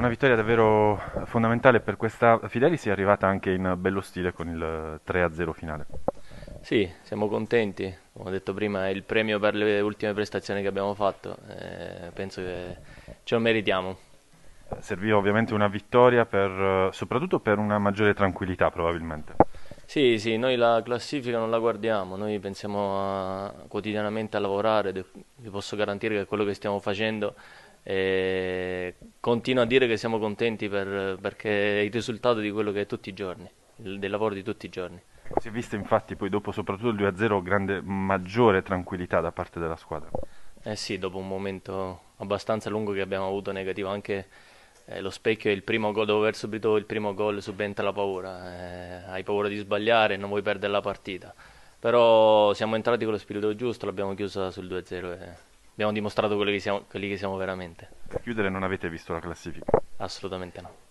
Una vittoria davvero fondamentale per questa Fidelis è arrivata anche in bello stile con il 3-0 finale. Sì, siamo contenti, come ho detto prima è il premio per le ultime prestazioni che abbiamo fatto, eh, penso che ce lo meritiamo. Serviva ovviamente una vittoria per, soprattutto per una maggiore tranquillità probabilmente. Sì, sì, noi la classifica non la guardiamo, noi pensiamo a, quotidianamente a lavorare, vi posso garantire che quello che stiamo facendo è continuo a dire che siamo contenti per, perché è il risultato di quello che è tutti i giorni, del lavoro di tutti i giorni. Si è visto infatti poi dopo soprattutto il 2-0 grande, maggiore tranquillità da parte della squadra. Eh sì, dopo un momento abbastanza lungo che abbiamo avuto negativo anche eh, lo specchio è il primo gol, dove aver subito il primo gol subentra la paura, eh, hai paura di sbagliare, non vuoi perdere la partita, però siamo entrati con lo spirito giusto, l'abbiamo chiusa sul 2-0 e eh abbiamo dimostrato quelli che siamo, quelli che siamo veramente. Per chiudere, non avete visto la classifica? Assolutamente no.